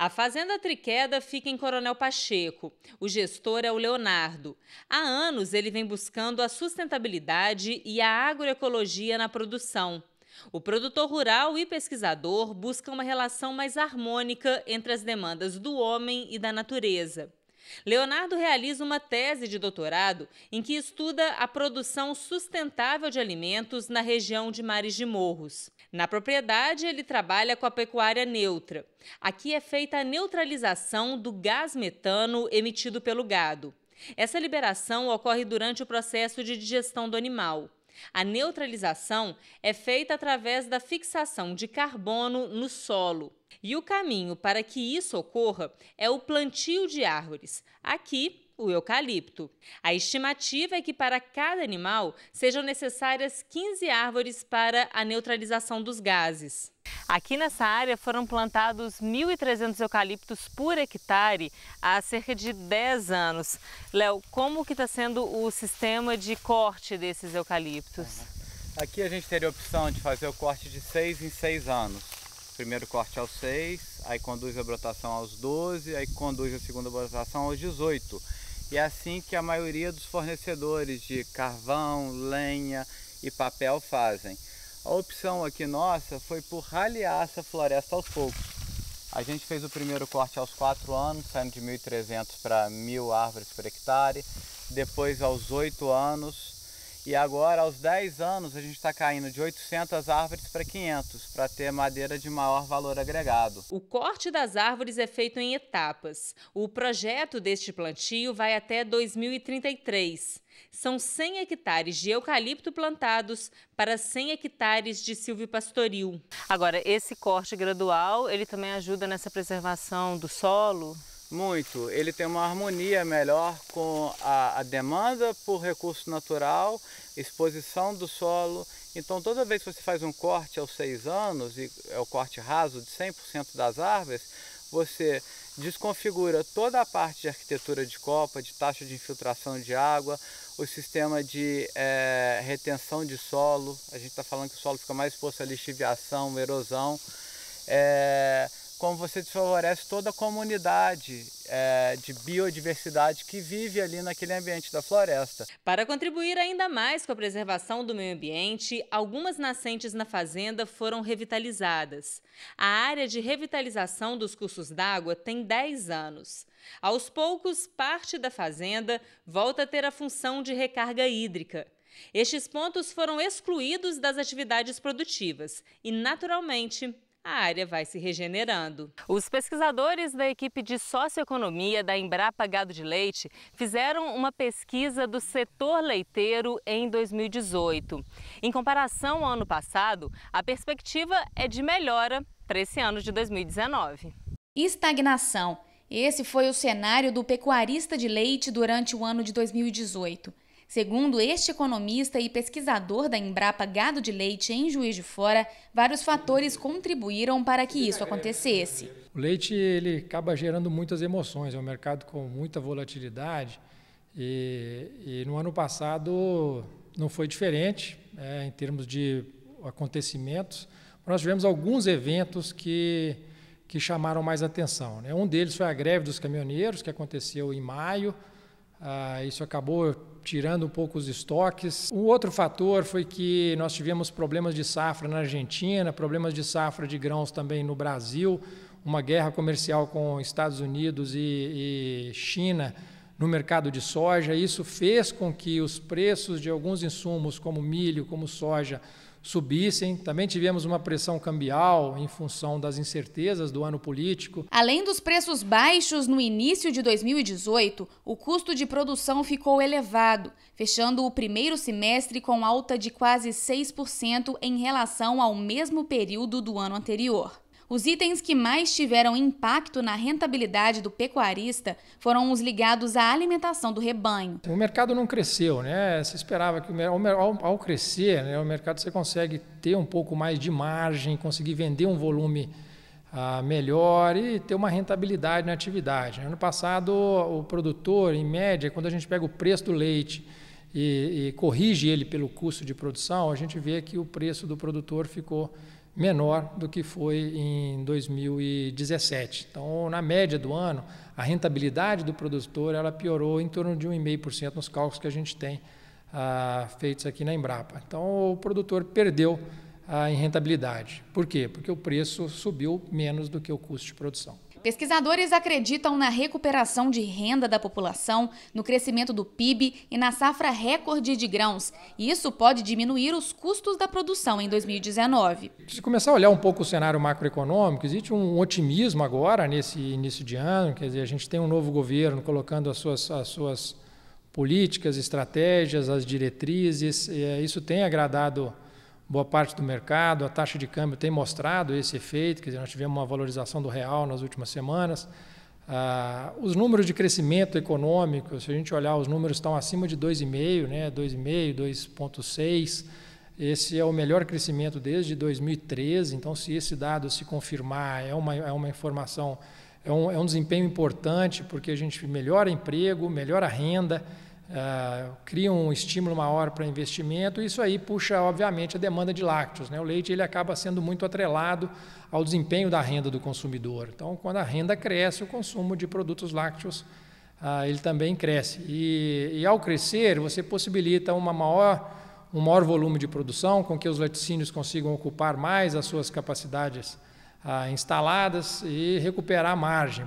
A Fazenda Triqueda fica em Coronel Pacheco. O gestor é o Leonardo. Há anos ele vem buscando a sustentabilidade e a agroecologia na produção. O produtor rural e pesquisador busca uma relação mais harmônica entre as demandas do homem e da natureza. Leonardo realiza uma tese de doutorado em que estuda a produção sustentável de alimentos na região de Mares de Morros. Na propriedade, ele trabalha com a pecuária neutra. Aqui é feita a neutralização do gás metano emitido pelo gado. Essa liberação ocorre durante o processo de digestão do animal. A neutralização é feita através da fixação de carbono no solo. E o caminho para que isso ocorra é o plantio de árvores. Aqui, o eucalipto. A estimativa é que para cada animal sejam necessárias 15 árvores para a neutralização dos gases. Aqui nessa área foram plantados 1.300 eucaliptos por hectare há cerca de 10 anos. Léo, como que está sendo o sistema de corte desses eucaliptos? Aqui a gente teria a opção de fazer o corte de 6 em 6 anos. Primeiro corte aos 6, aí conduz a brotação aos 12, aí conduz a segunda brotação aos 18. E é assim que a maioria dos fornecedores de carvão, lenha e papel fazem. A opção aqui nossa foi por ralear essa floresta aos poucos. A gente fez o primeiro corte aos 4 anos, saindo de 1.300 para 1.000 árvores por hectare. Depois, aos 8 anos, e agora, aos 10 anos, a gente está caindo de 800 árvores para 500, para ter madeira de maior valor agregado. O corte das árvores é feito em etapas. O projeto deste plantio vai até 2033. São 100 hectares de eucalipto plantados para 100 hectares de silvipastoril. Agora, esse corte gradual, ele também ajuda nessa preservação do solo? muito. Ele tem uma harmonia melhor com a, a, demanda por recurso natural, exposição do solo. Então, toda vez que você faz um corte aos seis anos, e é o corte raso de 100% das árvores, você desconfigura toda a parte de arquitetura de copa, de taxa de infiltração de água, o sistema de é, retenção de solo. A gente está falando que o solo fica mais exposto à lixiviação, erosão. É, como você desfavorece toda a comunidade é, de biodiversidade que vive ali naquele ambiente da floresta. Para contribuir ainda mais com a preservação do meio ambiente, algumas nascentes na fazenda foram revitalizadas. A área de revitalização dos cursos d'água tem 10 anos. Aos poucos, parte da fazenda volta a ter a função de recarga hídrica. Estes pontos foram excluídos das atividades produtivas e, naturalmente, a área vai se regenerando. Os pesquisadores da equipe de socioeconomia da Embrapa Gado de Leite fizeram uma pesquisa do setor leiteiro em 2018. Em comparação ao ano passado, a perspectiva é de melhora para esse ano de 2019. Estagnação. Esse foi o cenário do pecuarista de leite durante o ano de 2018. Segundo este economista e pesquisador da Embrapa Gado de Leite em Juiz de Fora, vários fatores contribuíram para que isso acontecesse. O leite ele acaba gerando muitas emoções, é um mercado com muita volatilidade e, e no ano passado não foi diferente é, em termos de acontecimentos. Nós tivemos alguns eventos que, que chamaram mais atenção. Né? Um deles foi a greve dos caminhoneiros, que aconteceu em maio. Ah, isso acabou tirando um pouco os estoques. O outro fator foi que nós tivemos problemas de safra na Argentina, problemas de safra de grãos também no Brasil, uma guerra comercial com Estados Unidos e, e China no mercado de soja. Isso fez com que os preços de alguns insumos, como milho, como soja, subissem. Também tivemos uma pressão cambial em função das incertezas do ano político. Além dos preços baixos no início de 2018, o custo de produção ficou elevado, fechando o primeiro semestre com alta de quase 6% em relação ao mesmo período do ano anterior. Os itens que mais tiveram impacto na rentabilidade do pecuarista foram os ligados à alimentação do rebanho. O mercado não cresceu, né? Se esperava que ao, ao crescer, né, o mercado você consegue ter um pouco mais de margem, conseguir vender um volume ah, melhor e ter uma rentabilidade na atividade. Né? Ano passado, o produtor, em média, quando a gente pega o preço do leite e, e corrige ele pelo custo de produção, a gente vê que o preço do produtor ficou menor do que foi em 2017. Então, na média do ano, a rentabilidade do produtor ela piorou em torno de 1,5% nos cálculos que a gente tem ah, feitos aqui na Embrapa. Então, o produtor perdeu ah, em rentabilidade. Por quê? Porque o preço subiu menos do que o custo de produção. Pesquisadores acreditam na recuperação de renda da população, no crescimento do PIB e na safra recorde de grãos. Isso pode diminuir os custos da produção em 2019. Se começar a olhar um pouco o cenário macroeconômico, existe um otimismo agora nesse início de ano, quer dizer, a gente tem um novo governo colocando as suas, as suas políticas, estratégias, as diretrizes, eh, isso tem agradado boa parte do mercado, a taxa de câmbio tem mostrado esse efeito, quer dizer, nós tivemos uma valorização do real nas últimas semanas. Ah, os números de crescimento econômico, se a gente olhar, os números estão acima de 2,5, né? 2,5, 2,6. Esse é o melhor crescimento desde 2013, então se esse dado se confirmar, é uma, é uma informação, é um, é um desempenho importante, porque a gente melhora emprego, melhora renda, ah, cria um estímulo maior para investimento, isso aí puxa, obviamente, a demanda de lácteos. Né? O leite ele acaba sendo muito atrelado ao desempenho da renda do consumidor. Então, quando a renda cresce, o consumo de produtos lácteos ah, ele também cresce. E, e, ao crescer, você possibilita uma maior, um maior volume de produção, com que os laticínios consigam ocupar mais as suas capacidades ah, instaladas e recuperar a margem.